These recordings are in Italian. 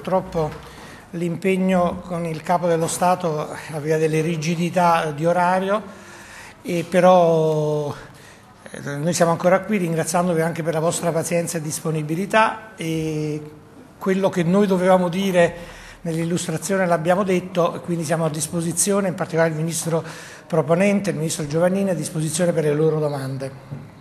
Purtroppo l'impegno con il Capo dello Stato aveva delle rigidità di orario, però eh, noi siamo ancora qui ringraziandovi anche per la vostra pazienza e disponibilità e quello che noi dovevamo dire nell'illustrazione l'abbiamo detto e quindi siamo a disposizione, in particolare il Ministro proponente, il Ministro Giovannini, a disposizione per le loro domande.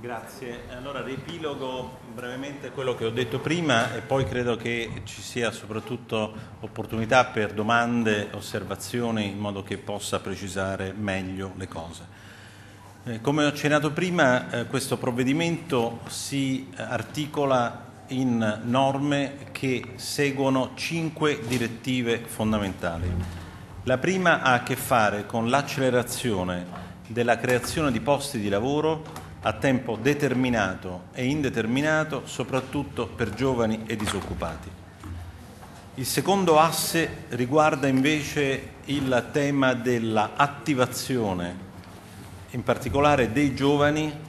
Grazie. Allora riepilogo brevemente quello che ho detto prima e poi credo che ci sia soprattutto opportunità per domande, osservazioni in modo che possa precisare meglio le cose. Eh, come ho accennato prima, eh, questo provvedimento si eh, articola in norme che seguono cinque direttive fondamentali. La prima ha a che fare con l'accelerazione della creazione di posti di lavoro a tempo determinato e indeterminato, soprattutto per giovani e disoccupati. Il secondo asse riguarda invece il tema dell'attivazione, in particolare dei giovani,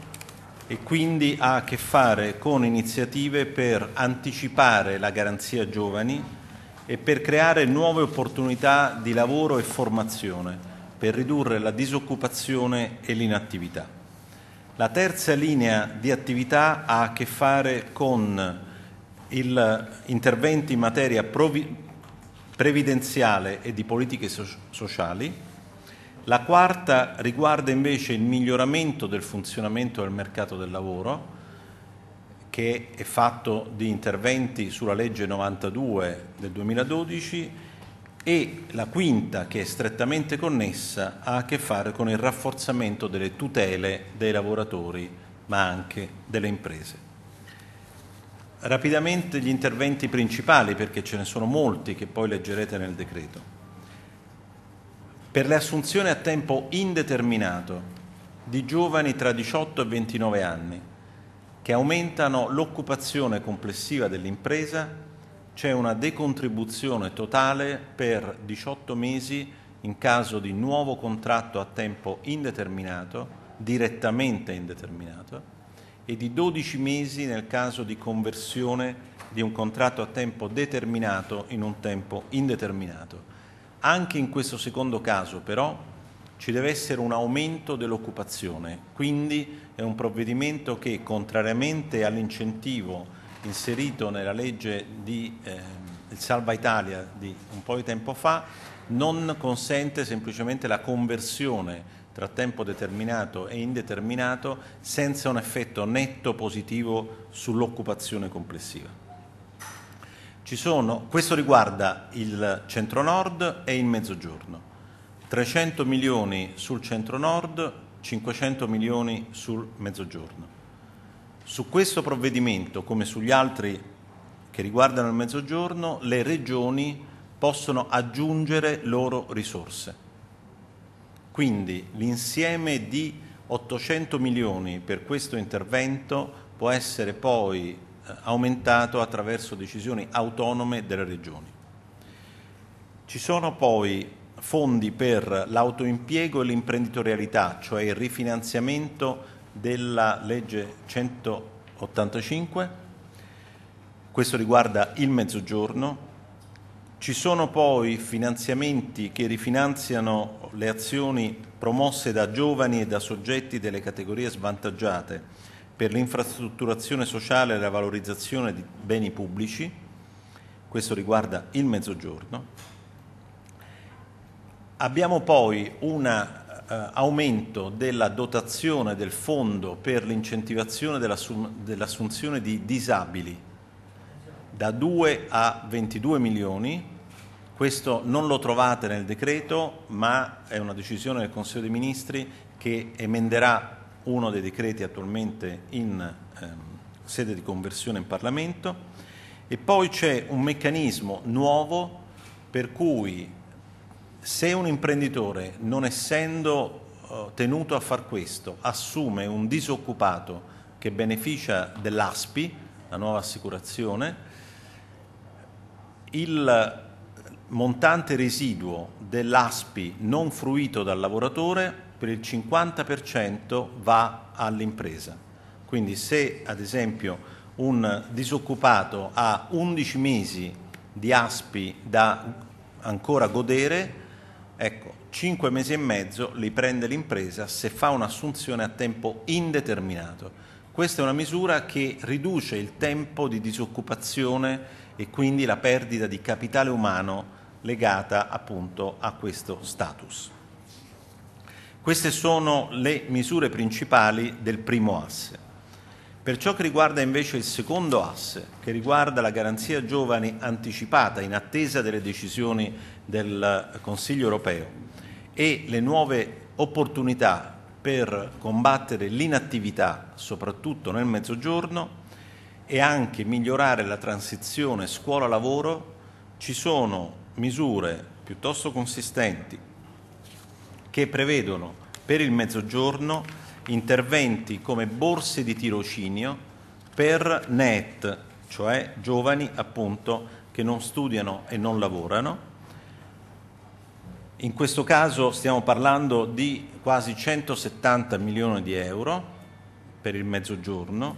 e quindi ha a che fare con iniziative per anticipare la garanzia giovani e per creare nuove opportunità di lavoro e formazione, per ridurre la disoccupazione e l'inattività. La terza linea di attività ha a che fare con interventi in materia previdenziale e di politiche so sociali. La quarta riguarda invece il miglioramento del funzionamento del mercato del lavoro, che è fatto di interventi sulla legge 92 del 2012 e la quinta, che è strettamente connessa, ha a che fare con il rafforzamento delle tutele dei lavoratori, ma anche delle imprese. Rapidamente gli interventi principali, perché ce ne sono molti che poi leggerete nel decreto. Per le assunzioni a tempo indeterminato di giovani tra 18 e 29 anni, che aumentano l'occupazione complessiva dell'impresa c'è una decontribuzione totale per 18 mesi in caso di nuovo contratto a tempo indeterminato, direttamente indeterminato, e di 12 mesi nel caso di conversione di un contratto a tempo determinato in un tempo indeterminato. Anche in questo secondo caso però ci deve essere un aumento dell'occupazione, quindi è un provvedimento che contrariamente all'incentivo inserito nella legge di eh, Salva Italia di un po' di tempo fa, non consente semplicemente la conversione tra tempo determinato e indeterminato senza un effetto netto positivo sull'occupazione complessiva. Sono, questo riguarda il centro-nord e il mezzogiorno. 300 milioni sul centro-nord, 500 milioni sul mezzogiorno. Su questo provvedimento, come sugli altri che riguardano il mezzogiorno, le regioni possono aggiungere loro risorse. Quindi l'insieme di 800 milioni per questo intervento può essere poi eh, aumentato attraverso decisioni autonome delle regioni. Ci sono poi fondi per l'autoimpiego e l'imprenditorialità, cioè il rifinanziamento della legge 185, questo riguarda il mezzogiorno, ci sono poi finanziamenti che rifinanziano le azioni promosse da giovani e da soggetti delle categorie svantaggiate per l'infrastrutturazione sociale e la valorizzazione di beni pubblici, questo riguarda il mezzogiorno. Abbiamo poi una eh, aumento della dotazione del fondo per l'incentivazione dell'assunzione di disabili da 2 a 22 milioni. Questo non lo trovate nel decreto, ma è una decisione del Consiglio dei Ministri che emenderà uno dei decreti attualmente in ehm, sede di conversione in Parlamento. E poi c'è un meccanismo nuovo per cui se un imprenditore, non essendo eh, tenuto a far questo, assume un disoccupato che beneficia dell'ASPI, la nuova assicurazione, il montante residuo dell'ASPI non fruito dal lavoratore per il 50% va all'impresa. Quindi se ad esempio un disoccupato ha 11 mesi di ASPI da ancora godere, Ecco, 5 mesi e mezzo li prende l'impresa se fa un'assunzione a tempo indeterminato. Questa è una misura che riduce il tempo di disoccupazione e quindi la perdita di capitale umano legata appunto a questo status. Queste sono le misure principali del primo asse. Per ciò che riguarda invece il secondo asse, che riguarda la garanzia giovani anticipata in attesa delle decisioni del Consiglio europeo e le nuove opportunità per combattere l'inattività, soprattutto nel mezzogiorno, e anche migliorare la transizione scuola-lavoro, ci sono misure piuttosto consistenti che prevedono per il mezzogiorno interventi come borse di tirocinio per NET, cioè giovani appunto che non studiano e non lavorano, in questo caso stiamo parlando di quasi 170 milioni di euro per il mezzogiorno.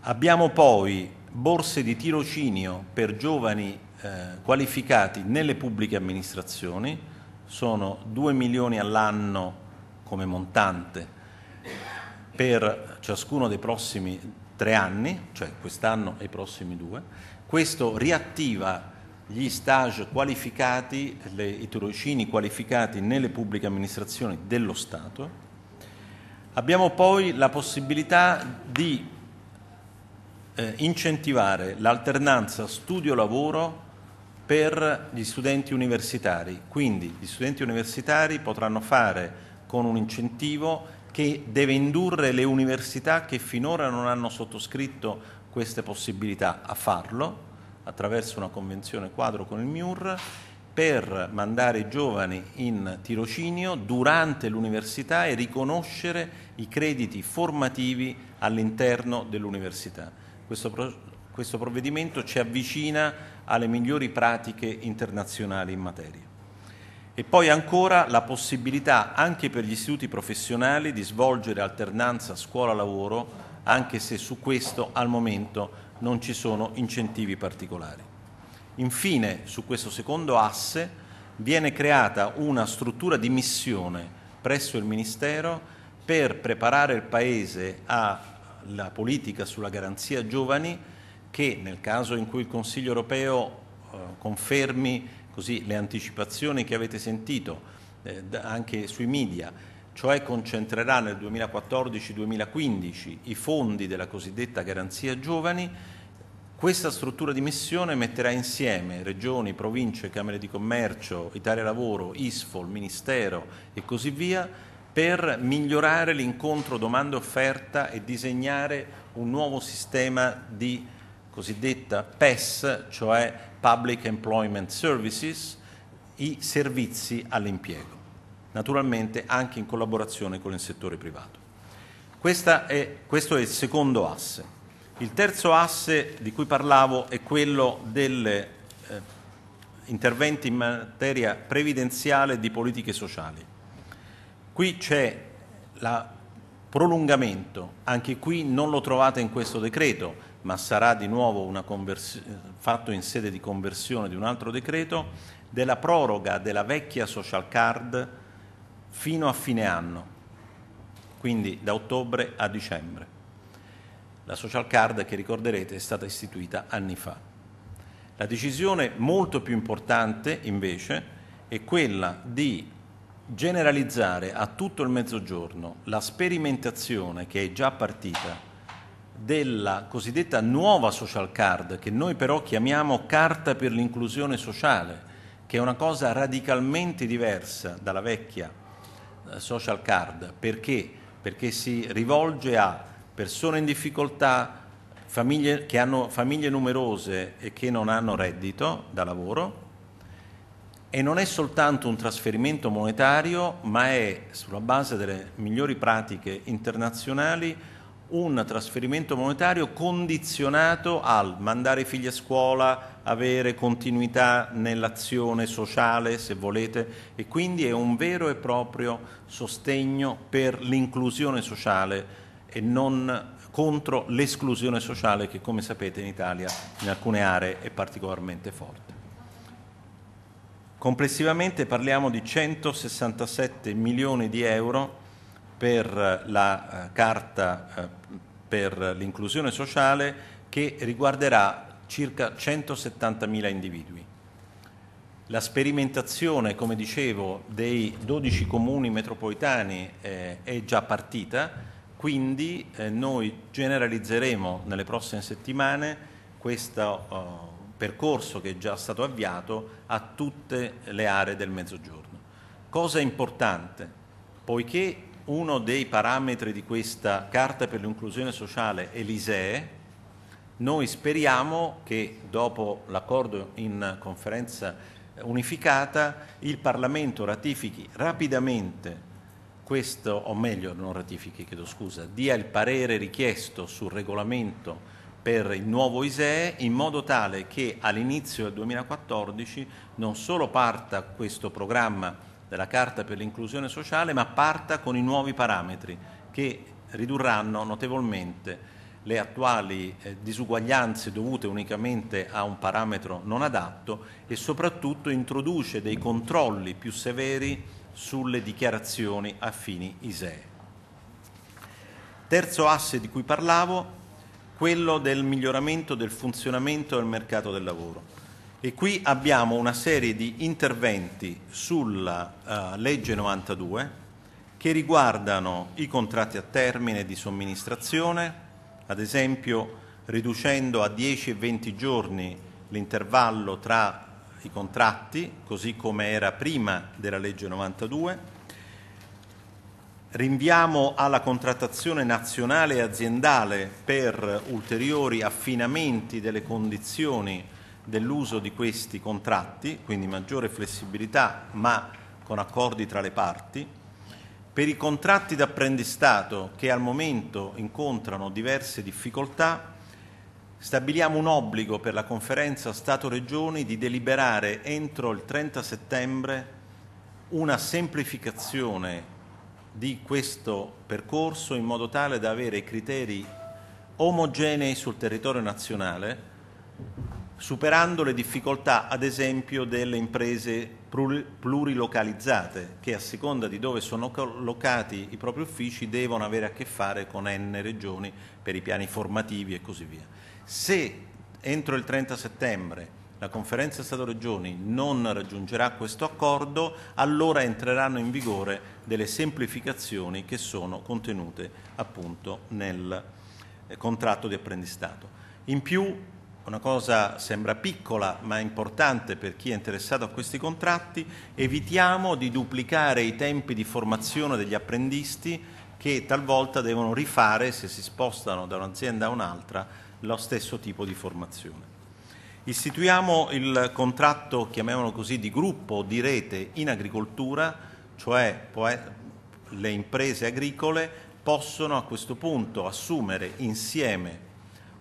Abbiamo poi borse di tirocinio per giovani eh, qualificati nelle pubbliche amministrazioni, sono 2 milioni all'anno come montante per ciascuno dei prossimi tre anni, cioè quest'anno e i prossimi due. Questo riattiva gli stage qualificati, le, i tirocini qualificati nelle pubbliche amministrazioni dello Stato. Abbiamo poi la possibilità di eh, incentivare l'alternanza studio-lavoro per gli studenti universitari. Quindi gli studenti universitari potranno fare con un incentivo che deve indurre le università che finora non hanno sottoscritto queste possibilità a farlo attraverso una convenzione quadro con il MIUR per mandare i giovani in tirocinio durante l'università e riconoscere i crediti formativi all'interno dell'università. Questo, pro- questo provvedimento ci avvicina alle migliori pratiche internazionali in materia. E poi ancora la possibilità anche per gli istituti professionali di svolgere alternanza scuola-lavoro, anche se su questo al momento non ci sono incentivi particolari. Infine, su questo secondo asse viene creata una struttura di missione presso il Ministero per preparare il Paese alla politica sulla garanzia giovani che nel caso in cui il Consiglio europeo eh, confermi così, le anticipazioni che avete sentito eh, anche sui media, cioè concentrerà nel 2014-2015 i fondi della cosiddetta garanzia giovani, questa struttura di missione metterà insieme regioni, province, camere di commercio, Italia Lavoro, ISFOL, Ministero e così via per migliorare l'incontro domanda offerta e disegnare un nuovo sistema di cosiddetta PES, cioè Public Employment Services, i servizi all'impiego naturalmente anche in collaborazione con il settore privato. È, questo è il secondo asse. Il terzo asse di cui parlavo è quello degli eh, interventi in materia previdenziale di politiche sociali. Qui c'è il prolungamento, anche qui non lo trovate in questo decreto, ma sarà di nuovo fatto in sede di conversione di un altro decreto, della proroga della vecchia social card fino a fine anno, quindi da ottobre a dicembre. La social card, che ricorderete, è stata istituita anni fa. La decisione molto più importante, invece, è quella di generalizzare a tutto il mezzogiorno la sperimentazione che è già partita della cosiddetta nuova social card, che noi però chiamiamo carta per l'inclusione sociale, che è una cosa radicalmente diversa dalla vecchia social card perché? Perché si rivolge a persone in difficoltà, famiglie, che hanno famiglie numerose e che non hanno reddito da lavoro e non è soltanto un trasferimento monetario, ma è sulla base delle migliori pratiche internazionali un trasferimento monetario condizionato al mandare i figli a scuola, avere continuità nell'azione sociale, se volete, e quindi è un vero e proprio sostegno per l'inclusione sociale e non contro l'esclusione sociale che, come sapete, in Italia in alcune aree è particolarmente forte. Complessivamente parliamo di 167 milioni di euro per la eh, carta eh, per l'inclusione sociale che riguarderà circa 170.000 individui. La sperimentazione, come dicevo, dei 12 comuni metropolitani eh, è già partita, quindi eh, noi generalizzeremo nelle prossime settimane questo percorso che è già stato avviato a tutte le aree del mezzogiorno. Cosa importante? Poiché uno dei parametri di questa Carta per l'inclusione sociale l'ISEE. noi speriamo che dopo l'accordo in conferenza unificata il Parlamento ratifichi rapidamente questo, o meglio non ratifichi, chiedo scusa, dia il parere richiesto sul regolamento per il nuovo ISEE in modo tale che all'inizio del 2014 non solo parta questo programma della Carta per l'inclusione sociale, ma parta con i nuovi parametri che ridurranno notevolmente le attuali eh, disuguaglianze dovute unicamente a un parametro non adatto e soprattutto introduce dei controlli più severi sulle dichiarazioni a fini ISEE. Terzo asse di cui parlavo, quello del miglioramento del funzionamento del mercato del lavoro. E qui abbiamo una serie di interventi sulla uh, legge 92 che riguardano i contratti a termine di somministrazione, ad esempio riducendo a 10 e 20 giorni l'intervallo tra i contratti, così come era prima della legge 92. Rinviamo alla contrattazione nazionale e aziendale per ulteriori affinamenti delle condizioni dell'uso di questi contratti, quindi maggiore flessibilità ma con accordi tra le parti, per i contratti d'apprendistato che al momento incontrano diverse difficoltà, stabiliamo un obbligo per la conferenza Stato-Regioni di deliberare entro il 30 settembre una semplificazione di questo percorso in modo tale da avere criteri omogenei sul territorio nazionale superando le difficoltà ad esempio delle imprese plurilocalizzate che a seconda di dove sono collocati i propri uffici devono avere a che fare con n regioni per i piani formativi e così via. Se entro il 30 settembre la conferenza Stato-Regioni non raggiungerà questo accordo, allora entreranno in vigore delle semplificazioni che sono contenute appunto nel eh, contratto di apprendistato. In più una cosa sembra piccola ma importante per chi è interessato a questi contratti, evitiamo di duplicare i tempi di formazione degli apprendisti che talvolta devono rifare, se si spostano da un'azienda a un'altra, lo stesso tipo di formazione. Istituiamo il contratto, chiamiamolo così, di gruppo o di rete in agricoltura, cioè le imprese agricole possono a questo punto assumere insieme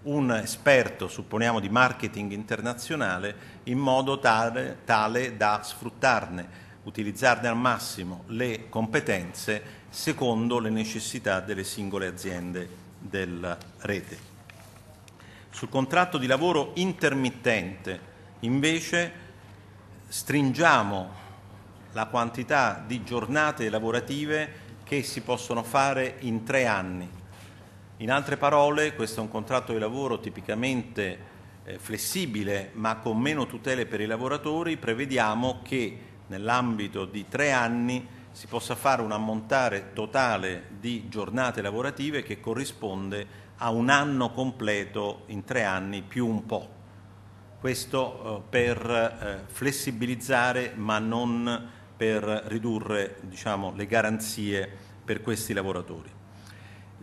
un esperto, supponiamo, di marketing internazionale in modo tale, tale da sfruttarne, utilizzarne al massimo le competenze secondo le necessità delle singole aziende della rete. Sul contratto di lavoro intermittente invece stringiamo la quantità di giornate lavorative che si possono fare in tre anni in altre parole, questo è un contratto di lavoro tipicamente eh, flessibile ma con meno tutele per i lavoratori, prevediamo che nell'ambito di tre anni si possa fare un ammontare totale di giornate lavorative che corrisponde a un anno completo in tre anni più un po'. Questo eh, per eh, flessibilizzare ma non per ridurre diciamo, le garanzie per questi lavoratori.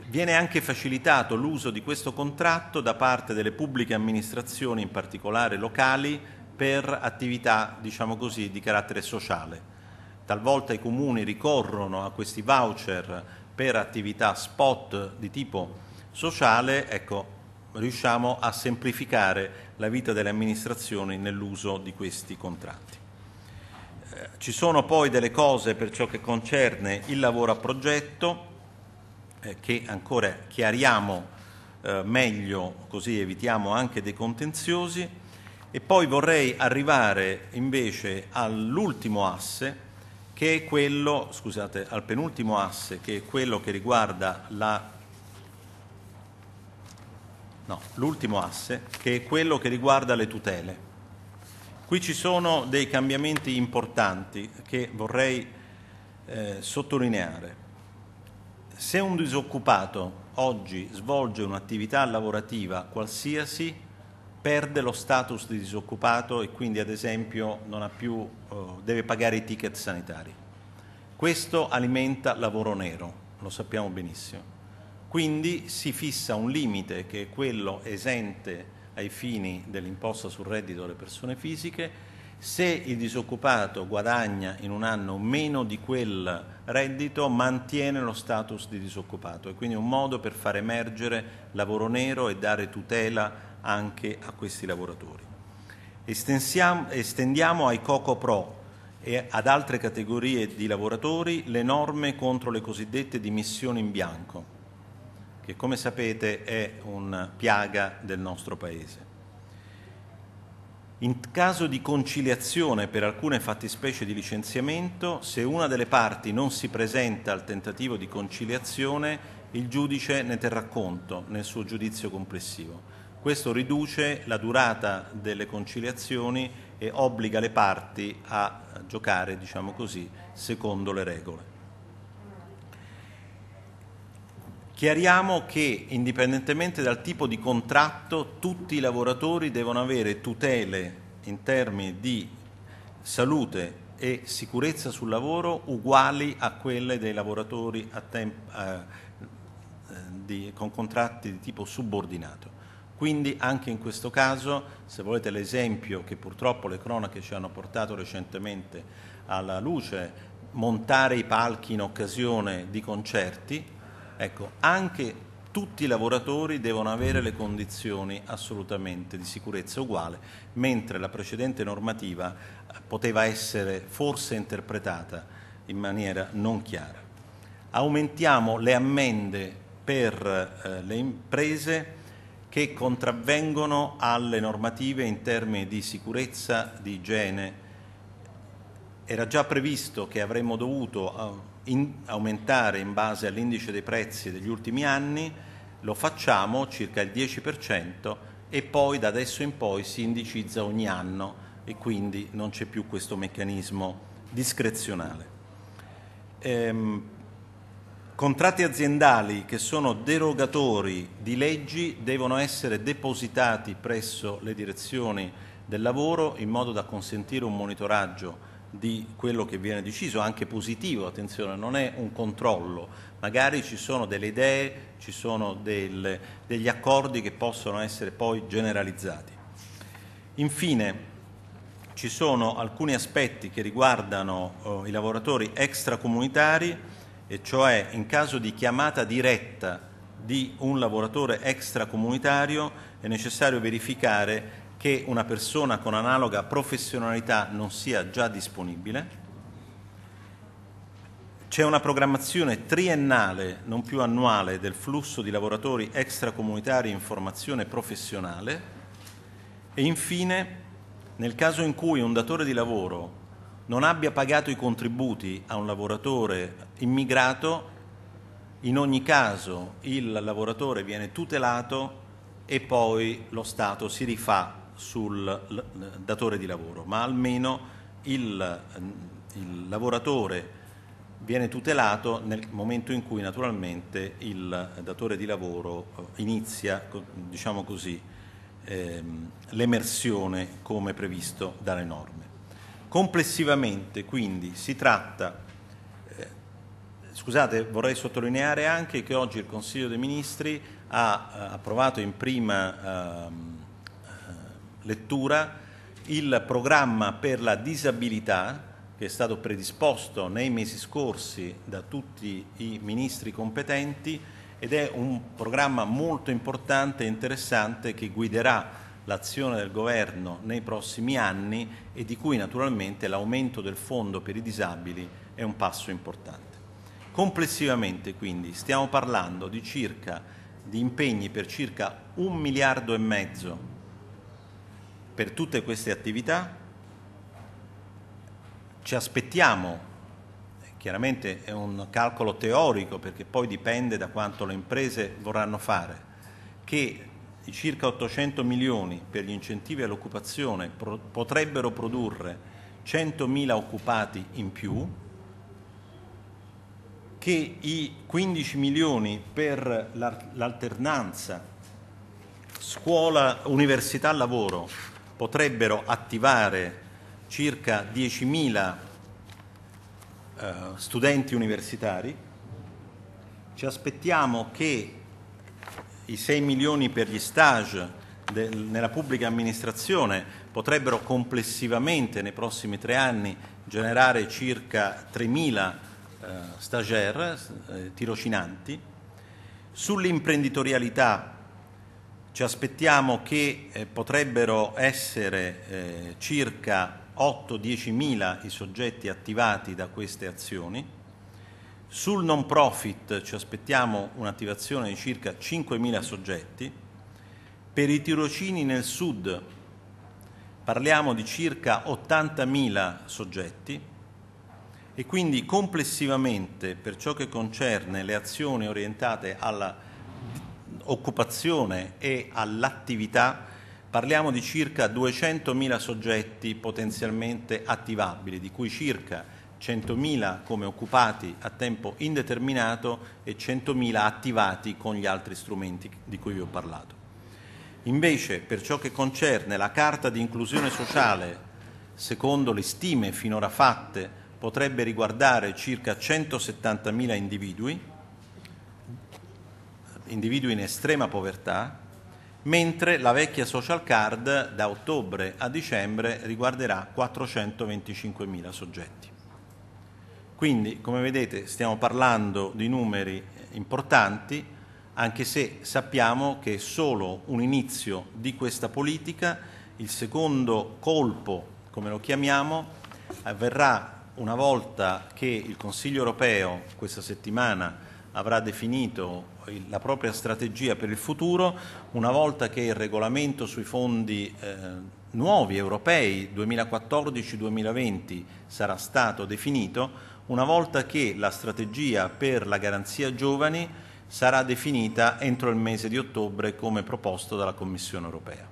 Viene anche facilitato l'uso di questo contratto da parte delle pubbliche amministrazioni, in particolare locali, per attività diciamo così, di carattere sociale. Talvolta i comuni ricorrono a questi voucher per attività spot di tipo sociale, ecco, riusciamo a semplificare la vita delle amministrazioni nell'uso di questi contratti. Eh, ci sono poi delle cose per ciò che concerne il lavoro a progetto, eh, che ancora chiariamo eh, meglio, così evitiamo anche dei contenziosi. E poi vorrei arrivare invece all'ultimo asse, che è quello, scusate, al penultimo asse, che è quello che riguarda la No, l'ultimo asse, che è quello che riguarda le tutele. Qui ci sono dei cambiamenti importanti che vorrei eh, sottolineare se un disoccupato oggi svolge un'attività lavorativa qualsiasi, perde lo status di disoccupato e quindi ad esempio più, eh, deve pagare i ticket sanitari. Questo alimenta lavoro nero, lo sappiamo benissimo. Quindi si fissa un limite che è quello esente ai fini dell'imposta sul reddito alle persone fisiche. Se il disoccupato guadagna in un anno meno di quel reddito mantiene lo status di disoccupato e quindi è un modo per far emergere lavoro nero e dare tutela anche a questi lavoratori. estendiamo ai Coco Pro e ad altre categorie di lavoratori le norme contro le cosiddette dimissioni in bianco, che come sapete è una piaga del nostro Paese. In caso di conciliazione per alcune fattispecie di licenziamento, se una delle parti non si presenta al tentativo di conciliazione, il giudice ne terrà conto nel suo giudizio complessivo. Questo riduce la durata delle conciliazioni e obbliga le parti a giocare, diciamo così, secondo le regole. Chiariamo che indipendentemente dal tipo di contratto tutti i lavoratori devono avere tutele in termini di salute e sicurezza sul lavoro uguali a quelle dei lavoratori eh, di, con contratti di tipo subordinato. Quindi anche in questo caso, se volete l'esempio che purtroppo le cronache ci hanno portato recentemente alla luce, montare i palchi in occasione di concerti, Ecco, anche tutti i lavoratori devono avere le condizioni assolutamente di sicurezza uguale, mentre la precedente normativa eh, poteva essere forse interpretata in maniera non chiara. Aumentiamo le ammende per eh, le imprese che contravvengono alle normative in termini di sicurezza, di igiene. Era già previsto che avremmo dovuto eh, in, aumentare in base all'indice dei prezzi degli ultimi anni, lo facciamo circa il 10% e poi da adesso in poi si indicizza ogni anno e quindi non c'è più questo meccanismo discrezionale. Ehm, contratti aziendali che sono derogatori di leggi devono essere depositati presso le direzioni del lavoro in modo da consentire un monitoraggio di quello che viene deciso, anche positivo, attenzione, non è un controllo, magari ci sono delle idee, ci sono del, degli accordi che possono essere poi generalizzati. Infine, ci sono alcuni aspetti che riguardano eh, i lavoratori extracomunitari, e cioè in caso di chiamata diretta di un lavoratore extracomunitario è necessario verificare che una persona con analoga professionalità non sia già disponibile. C'è una programmazione triennale, non più annuale, del flusso di lavoratori extracomunitari in formazione professionale e infine, nel caso in cui un datore di lavoro non abbia pagato i contributi a un lavoratore immigrato, in ogni caso il lavoratore viene tutelato e poi lo Stato si rifà sul datore di lavoro, ma almeno il, il lavoratore viene tutelato nel momento in cui naturalmente il datore di lavoro eh, inizia, diciamo così, ehm, l'emersione come previsto dalle norme. Complessivamente quindi si tratta, eh, scusate vorrei sottolineare anche che oggi il Consiglio dei Ministri ha eh, approvato in prima... Ehm, lettura il programma per la disabilità che è stato predisposto nei mesi scorsi da tutti i ministri competenti ed è un programma molto importante e interessante che guiderà l'azione del governo nei prossimi anni e di cui naturalmente l'aumento del fondo per i disabili è un passo importante. Complessivamente quindi stiamo parlando di, circa, di impegni per circa un miliardo e mezzo per tutte queste attività. Ci aspettiamo, chiaramente è un calcolo teorico perché poi dipende da quanto le imprese vorranno fare, che i circa 800 milioni per gli incentivi all'occupazione potrebbero produrre 100.000 occupati in più, che i 15 milioni per l'alternanza scuola-università-lavoro potrebbero attivare circa 10.000 eh, studenti universitari. Ci aspettiamo che i 6 milioni per gli stage del, nella pubblica amministrazione potrebbero complessivamente nei prossimi tre anni generare circa 3.000 eh, stagiaire, eh, tirocinanti. Sull'imprenditorialità ci aspettiamo che eh, potrebbero essere eh, circa 8-10 mila i soggetti attivati da queste azioni. Sul non profit ci aspettiamo un'attivazione di circa 5 mila soggetti. Per i tirocini nel sud parliamo di circa 80 mila soggetti e quindi complessivamente per ciò che concerne le azioni orientate alla occupazione e all'attività parliamo di circa 200.000 soggetti potenzialmente attivabili, di cui circa 100.000 come occupati a tempo indeterminato e 100.000 attivati con gli altri strumenti di cui vi ho parlato. Invece, per ciò che concerne la carta di inclusione sociale, secondo le stime finora fatte, potrebbe riguardare circa 170.000 individui, individui in estrema povertà, mentre la vecchia social card da ottobre a dicembre riguarderà 425.000 soggetti. Quindi, come vedete, stiamo parlando di numeri importanti, anche se sappiamo che è solo un inizio di questa politica, il secondo colpo, come lo chiamiamo, avverrà una volta che il Consiglio europeo questa settimana avrà definito la propria strategia per il futuro una volta che il regolamento sui fondi eh, nuovi europei 2014-2020 sarà stato definito, una volta che la strategia per la garanzia giovani sarà definita entro il mese di ottobre come proposto dalla Commissione europea.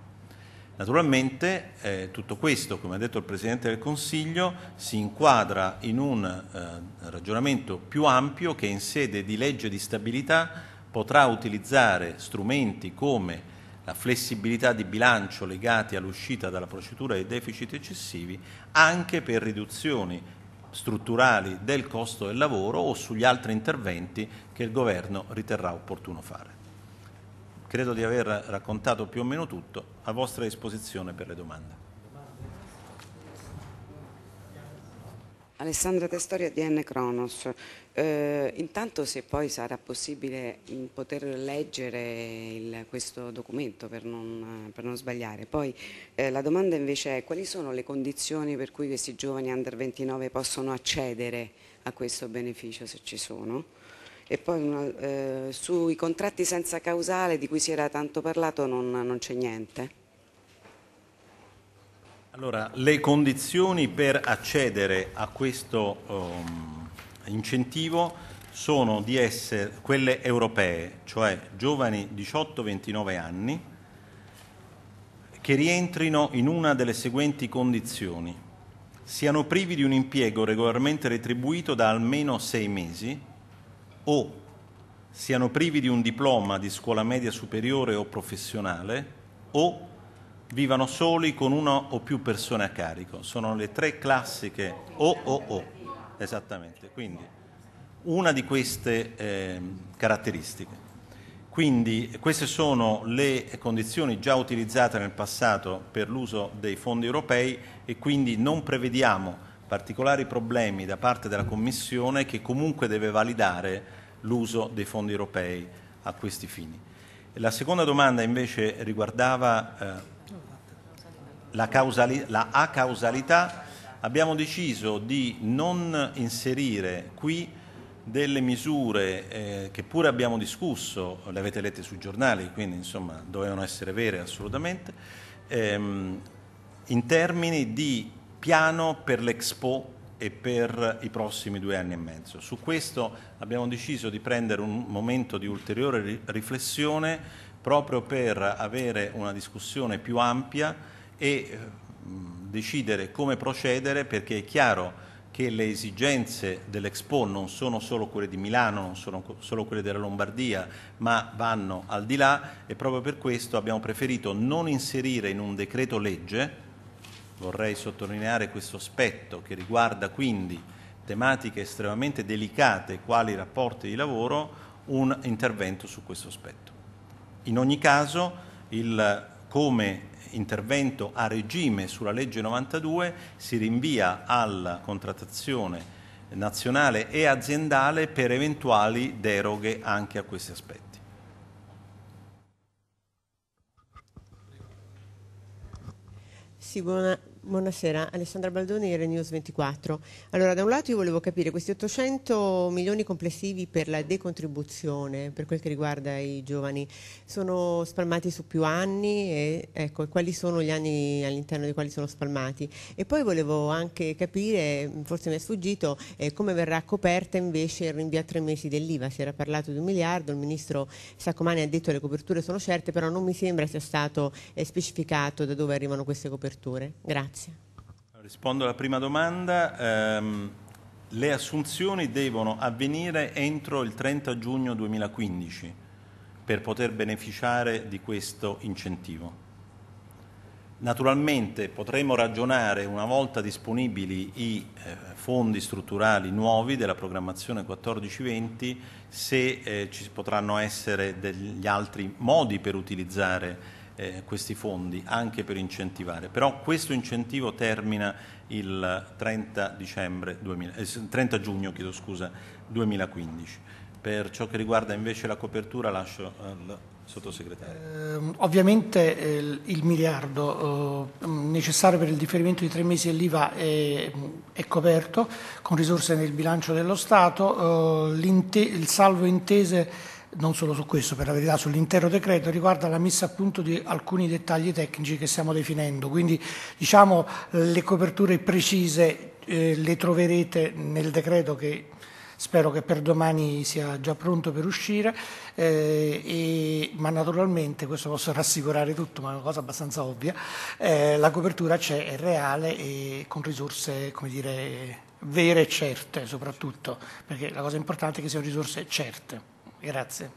Naturalmente eh, tutto questo, come ha detto il Presidente del Consiglio, si inquadra in un eh, ragionamento più ampio che in sede di legge di stabilità potrà utilizzare strumenti come la flessibilità di bilancio legati all'uscita dalla procedura dei deficit eccessivi anche per riduzioni strutturali del costo del lavoro o sugli altri interventi che il governo riterrà opportuno fare. Credo di aver raccontato più o meno tutto, a vostra disposizione per le domande. Alessandra Testoria, DN Cronos. Eh, intanto se poi sarà possibile poter leggere il, questo documento per non, per non sbagliare. Poi eh, la domanda invece è quali sono le condizioni per cui questi giovani under 29 possono accedere a questo beneficio se ci sono? E poi una, eh, sui contratti senza causale di cui si era tanto parlato non, non c'è niente. Allora, le condizioni per accedere a questo... Um incentivo sono di essere quelle europee, cioè giovani 18-29 anni che rientrino in una delle seguenti condizioni. Siano privi di un impiego regolarmente retribuito da almeno sei mesi o siano privi di un diploma di scuola media superiore o professionale o vivano soli con una o più persone a carico. Sono le tre classiche o o o. Esattamente, quindi una di queste eh, caratteristiche. Quindi queste sono le condizioni già utilizzate nel passato per l'uso dei fondi europei e quindi non prevediamo particolari problemi da parte della Commissione che comunque deve validare l'uso dei fondi europei a questi fini. La seconda domanda invece riguardava eh, la, causali- la acausalità abbiamo deciso di non inserire qui delle misure eh, che pure abbiamo discusso, le avete lette sui giornali, quindi insomma dovevano essere vere assolutamente, ehm, in termini di piano per l'Expo e per i prossimi due anni e mezzo. Su questo abbiamo deciso di prendere un momento di ulteriore ri riflessione proprio per avere una discussione più ampia e eh, decidere come procedere perché è chiaro che le esigenze dell'Expo non sono solo quelle di Milano, non sono solo quelle della Lombardia, ma vanno al di là e proprio per questo abbiamo preferito non inserire in un decreto legge, vorrei sottolineare questo aspetto che riguarda quindi tematiche estremamente delicate quali i rapporti di lavoro, un intervento su questo aspetto. In ogni caso, il come intervento a regime sulla legge 92 si rinvia alla contrattazione nazionale e aziendale per eventuali deroghe anche a questi aspetti. Sì, buona, Buonasera, Alessandra Baldoni, Renews 24. Allora, da un lato io volevo capire questi 800 milioni complessivi per la decontribuzione, per quel che riguarda i giovani, sono spalmati su più anni e ecco, quali sono gli anni all'interno dei quali sono spalmati? E poi volevo anche capire, forse mi è sfuggito, eh, come verrà coperta invece il rinvio a tre mesi dell'IVA. Si era parlato di un miliardo, il ministro Saccomani ha detto che le coperture sono certe, però non mi sembra sia stato eh, specificato da dove arrivano queste coperture. Grazie. Grazie. Rispondo alla prima domanda. Um, le assunzioni devono avvenire entro il 30 giugno 2015 per poter beneficiare di questo incentivo. Naturalmente potremo ragionare una volta disponibili i eh, fondi strutturali nuovi della programmazione 14-20 se eh, ci potranno essere degli altri modi per utilizzare eh, questi fondi anche per incentivare, però questo incentivo termina il 30, 2000, eh, 30 giugno scusa, 2015. Per ciò che riguarda invece la copertura lascio al sottosegretario. Eh, ovviamente eh, il, miliardo eh, mm, necessario per il differimento di tre mesi dell'IVA è, è, coperto con risorse nel bilancio dello Stato, eh, il salvo intese non solo su questo, per la verità, sull'intero decreto, riguarda la messa a punto di alcuni dettagli tecnici che stiamo definendo. Quindi diciamo le coperture precise eh, le troverete nel decreto che spero che per domani sia già pronto per uscire, eh, e, ma naturalmente, questo posso rassicurare tutto, ma è una cosa abbastanza ovvia, eh, la copertura c'è, è reale e con risorse, come dire, vere e certe soprattutto, perché la cosa importante è che siano risorse certe. Grazie.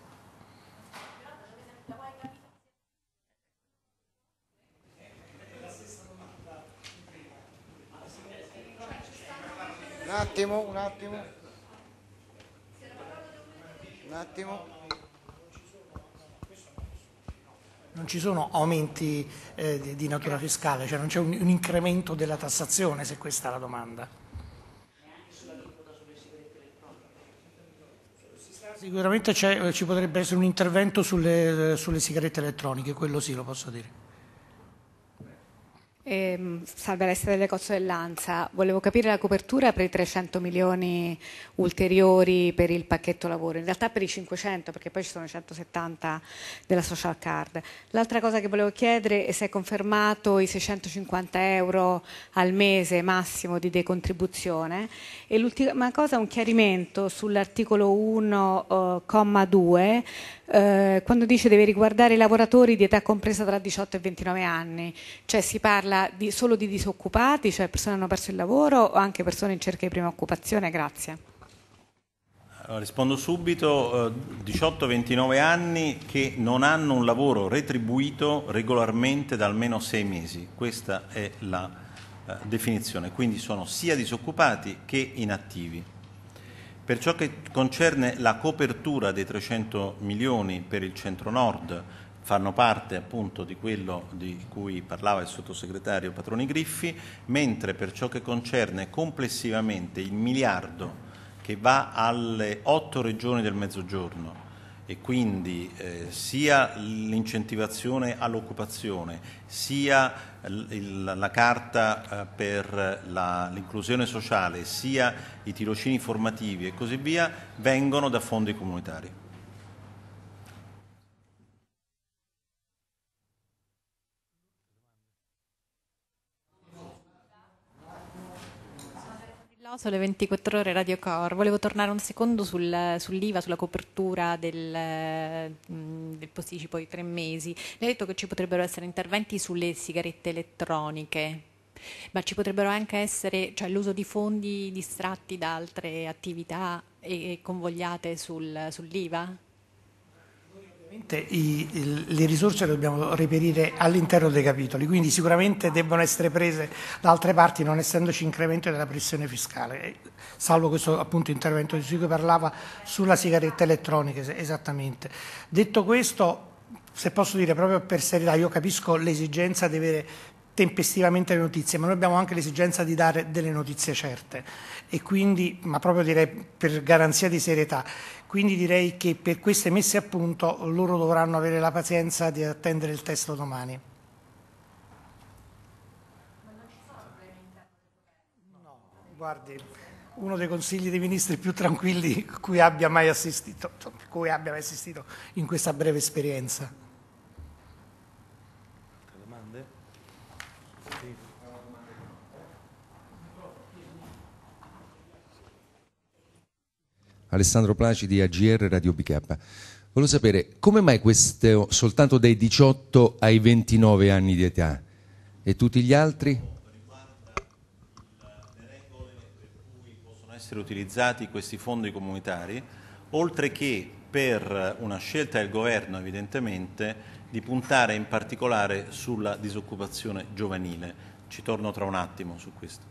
Un attimo, un attimo. Un attimo. Non ci sono aumenti eh, di, di natura fiscale, cioè non c'è un, un incremento della tassazione, se questa è la domanda. Sicuramente eh, ci potrebbe essere un intervento sulle, eh, sulle sigarette elettroniche, quello sì lo posso dire. Eh, salve Alessia delle Cozzo dell'Anza, volevo capire la copertura per i 300 milioni ulteriori per il pacchetto lavoro, in realtà per i 500 perché poi ci sono i 170 della social card. L'altra cosa che volevo chiedere è se è confermato i 650 euro al mese massimo di decontribuzione e l'ultima cosa un chiarimento sull'articolo 1,2 eh, eh, quando dice deve riguardare i lavoratori di età compresa tra 18 e 29 anni, cioè si parla parla di, solo di disoccupati, cioè persone che hanno perso il lavoro o anche persone in cerca di prima occupazione? Grazie. rispondo subito, 18-29 eh, anni che non hanno un lavoro retribuito regolarmente da almeno 6 mesi, questa è la eh, definizione, quindi sono sia disoccupati che inattivi. Per ciò che concerne la copertura dei 300 milioni per il centro-nord, fanno parte appunto di quello di cui parlava il sottosegretario Patroni Griffi, mentre per ciò che concerne complessivamente il miliardo che va alle otto regioni del Mezzogiorno, e quindi eh, sia l'incentivazione all'occupazione, sia il, la carta eh, per la, l'inclusione sociale, sia i tirocini formativi e così via, vengono da fondi comunitari. No, le 24 ore Radio Core. Volevo tornare un secondo sul, sull'IVA, sulla copertura del, mm, del posticipo di tre mesi. Lei ha detto che ci potrebbero essere interventi sulle sigarette elettroniche, ma ci potrebbero anche essere cioè, l'uso di fondi distratti da altre attività e, e convogliate sul, sull'IVA? I, le risorse le dobbiamo reperire all'interno dei capitoli, quindi sicuramente debbono essere prese da altre parti non essendoci incremento della pressione fiscale, eh, salvo questo appunto intervento di cui parlava sulla sigaretta elettronica, esattamente. Detto questo, se posso dire proprio per serietà, io capisco l'esigenza di avere tempestivamente le notizie, ma noi abbiamo anche l'esigenza di dare delle notizie certe e quindi, ma proprio direi per garanzia di serietà, quindi direi che per queste messe a punto loro dovranno avere la pazienza di attendere il testo domani. No, guardi, uno dei consigli dei ministri più tranquilli cui abbia mai assistito, cui abbia mai assistito in questa breve esperienza. Alessandro Placidi, AGR Radio BK. Volevo sapere come mai questo soltanto dai 18 ai 29 anni di età e tutti gli altri? essere utilizzati questi fondi comunitari, oltre che per una scelta del governo evidentemente di puntare in particolare sulla disoccupazione giovanile. Ci torno tra un attimo su questo.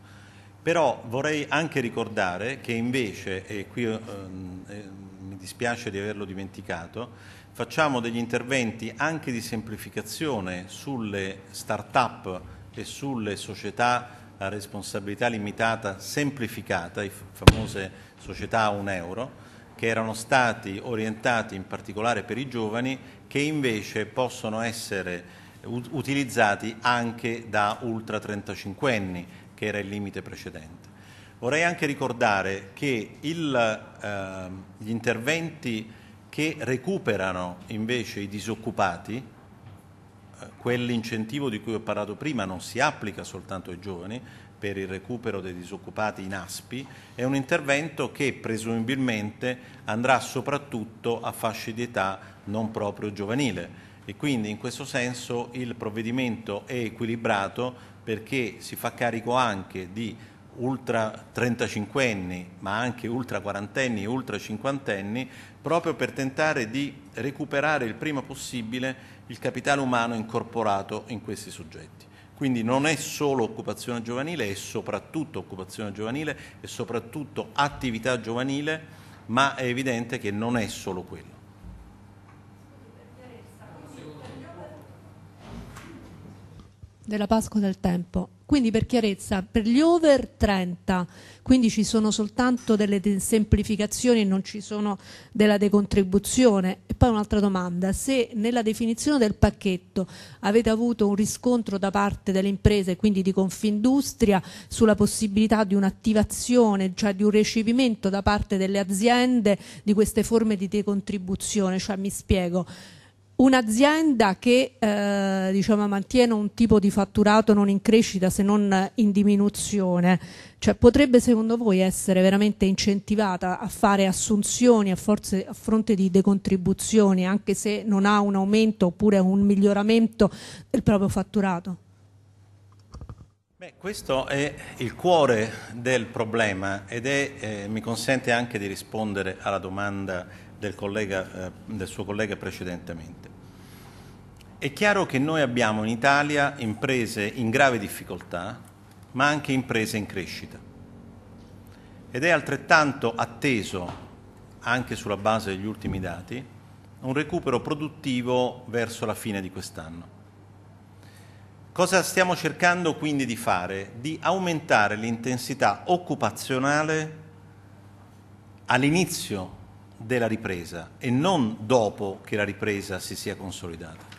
Però vorrei anche ricordare che invece, e qui ehm, eh, mi dispiace di averlo dimenticato, facciamo degli interventi anche di semplificazione sulle start-up e sulle società a responsabilità limitata semplificata, le famose società a un euro, che erano stati orientati in particolare per i giovani, che invece possono essere utilizzati anche da ultra 35 anni che era il limite precedente. Vorrei anche ricordare che il, eh, gli interventi che recuperano invece i disoccupati, eh, quell'incentivo di cui ho parlato prima non si applica soltanto ai giovani, per il recupero dei disoccupati in ASPI, è un intervento che presumibilmente andrà soprattutto a fasce di età non proprio giovanile e quindi in questo senso il provvedimento è equilibrato perché si fa carico anche di ultra 35 anni, ma anche ultra quarantenni e ultra cinquantenni, proprio per tentare di recuperare il prima possibile il capitale umano incorporato in questi soggetti. Quindi non è solo occupazione giovanile, è soprattutto occupazione giovanile e soprattutto attività giovanile, ma è evidente che non è solo quello. della Pasqua del tempo. Quindi per chiarezza, per gli over 30, quindi ci sono soltanto delle semplificazioni, e non ci sono della decontribuzione. E poi un'altra domanda, se nella definizione del pacchetto avete avuto un riscontro da parte delle imprese, quindi di Confindustria, sulla possibilità di un'attivazione, cioè di un recepimento da parte delle aziende di queste forme di decontribuzione, cioè mi spiego, Un'azienda che eh, diciamo, mantiene un tipo di fatturato non in crescita se non in diminuzione, cioè, potrebbe secondo voi essere veramente incentivata a fare assunzioni a, forze, a, fronte di decontribuzioni anche se non ha un aumento oppure un miglioramento del proprio fatturato? Beh, questo è il cuore del problema ed è, eh, mi consente anche di rispondere alla domanda del, collega, eh, del suo collega precedentemente. È chiaro che noi abbiamo in Italia imprese in grave difficoltà, ma anche imprese in crescita. Ed è altrettanto atteso, anche sulla base degli ultimi dati, un recupero produttivo verso la fine di quest'anno. Cosa stiamo cercando quindi di fare? Di aumentare l'intensità occupazionale all'inizio della ripresa e non dopo che la ripresa si sia consolidata.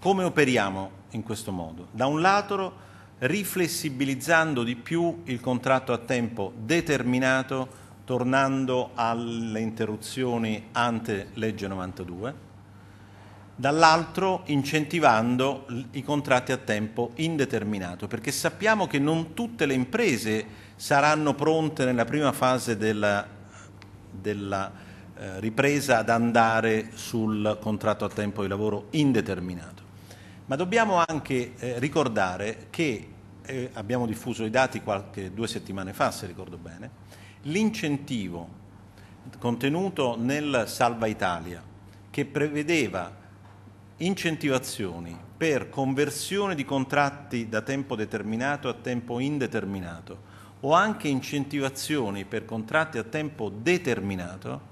Come operiamo in questo modo? Da un lato riflessibilizzando di più il contratto a tempo determinato, tornando alle interruzioni ante legge 92, dall'altro incentivando i contratti a tempo indeterminato, perché sappiamo che non tutte le imprese saranno pronte nella prima fase della, della eh, ripresa ad andare sul contratto a tempo di lavoro indeterminato. Ma dobbiamo anche eh, ricordare che eh, abbiamo diffuso i dati qualche due settimane fa, se ricordo bene, l'incentivo contenuto nel Salva Italia che prevedeva incentivazioni per conversione di contratti da tempo determinato a tempo indeterminato o anche incentivazioni per contratti a tempo determinato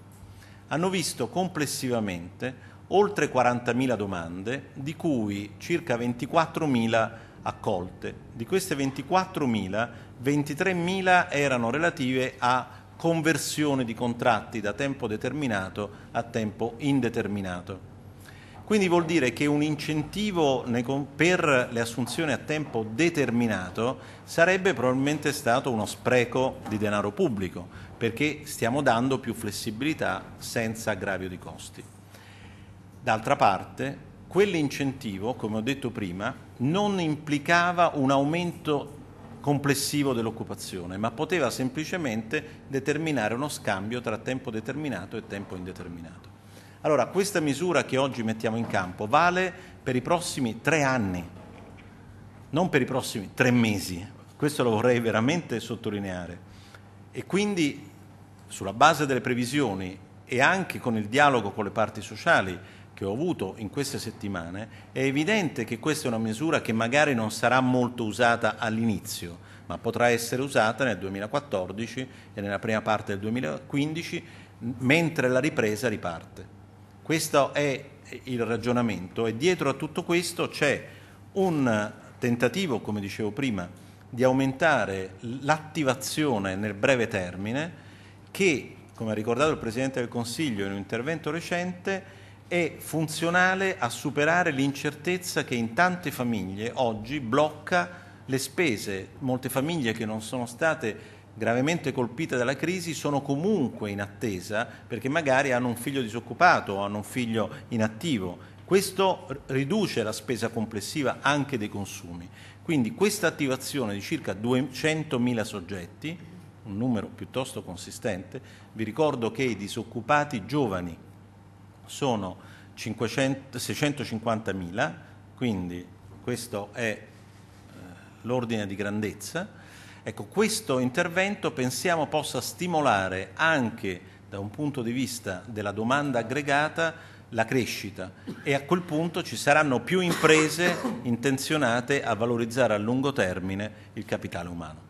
hanno visto complessivamente oltre 40.000 domande, di cui circa 24.000 accolte. Di queste 24.000, 23.000 erano relative a conversione di contratti da tempo determinato a tempo indeterminato. Quindi vuol dire che un incentivo per le assunzioni a tempo determinato sarebbe probabilmente stato uno spreco di denaro pubblico, perché stiamo dando più flessibilità senza aggravio di costi. D'altra parte, quell'incentivo, come ho detto prima, non implicava un aumento complessivo dell'occupazione, ma poteva semplicemente determinare uno scambio tra tempo determinato e tempo indeterminato. Allora, questa misura che oggi mettiamo in campo vale per i prossimi tre anni, non per i prossimi tre mesi. Questo lo vorrei veramente sottolineare. E quindi sulla base delle previsioni e anche con il dialogo con le parti sociali che ho avuto in queste settimane, è evidente che questa è una misura che magari non sarà molto usata all'inizio, ma potrà essere usata nel 2014 e nella prima parte del 2015, mentre la ripresa riparte. Questo è il ragionamento e dietro a tutto questo c'è un tentativo, come dicevo prima, di aumentare l'attivazione nel breve termine, che, come ha ricordato il Presidente del Consiglio in un intervento recente, è funzionale a superare l'incertezza che in tante famiglie oggi blocca le spese. Molte famiglie che non sono state gravemente colpite dalla crisi sono comunque in attesa perché magari hanno un figlio disoccupato o hanno un figlio inattivo. Questo riduce la spesa complessiva anche dei consumi. Quindi questa attivazione di circa 200.000 soggetti un numero piuttosto consistente. Vi ricordo che i disoccupati giovani sono 500, 650.000, quindi questo è eh, l'ordine di grandezza. Ecco, questo intervento pensiamo possa stimolare anche da un punto di vista della domanda aggregata la crescita e a quel punto ci saranno più imprese intenzionate a valorizzare a lungo termine il capitale umano.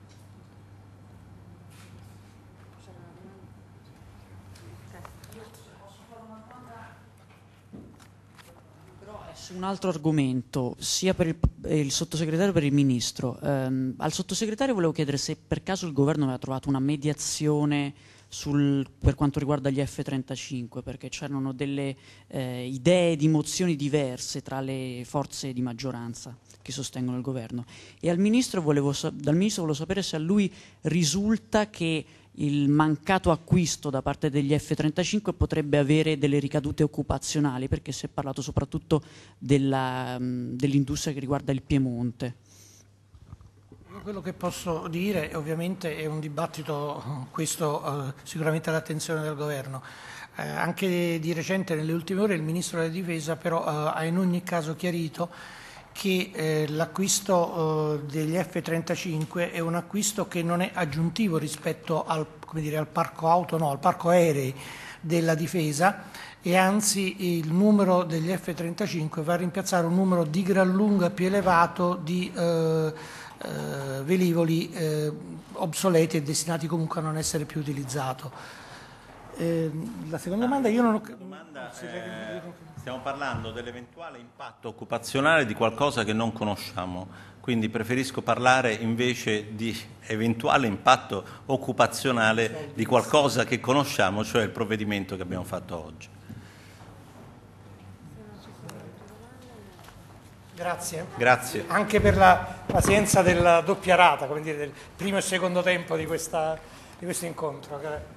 un altro argomento, sia per il, eh, il sottosegretario che per il ministro. Um, al sottosegretario volevo chiedere se per caso il governo aveva trovato una mediazione sul, per quanto riguarda gli F-35, perché c'erano delle eh, idee di mozioni diverse tra le forze di maggioranza che sostengono il governo. E ministro volevo, dal ministro volevo sapere se a lui risulta che il mancato acquisto da parte degli F-35 potrebbe avere delle ricadute occupazionali, perché si è parlato soprattutto mm, dell'industria dell che riguarda il Piemonte. Quello che posso dire, ovviamente è un dibattito, questo eh, sicuramente all'attenzione del Governo. Eh, anche di recente, nelle ultime ore, il Ministro della Difesa però eh, ha in ogni caso chiarito che eh, l'acquisto eh, degli F-35 è un acquisto che non è aggiuntivo rispetto al, dire, al, parco auto, no, al parco aerei della difesa e anzi il numero degli F-35 va a rimpiazzare un numero di gran lunga più elevato di eh, eh velivoli eh, obsoleti e destinati comunque a non essere più utilizzato. Ehm, la seconda domanda io non ho... capito. Stiamo parlando dell'eventuale impatto occupazionale di qualcosa che non conosciamo, quindi preferisco parlare invece di eventuale impatto occupazionale di qualcosa che conosciamo, cioè il provvedimento che abbiamo fatto oggi. Grazie. Grazie. Anche per la pazienza della doppia rata, come dire, del primo e secondo tempo di, questa, di questo incontro.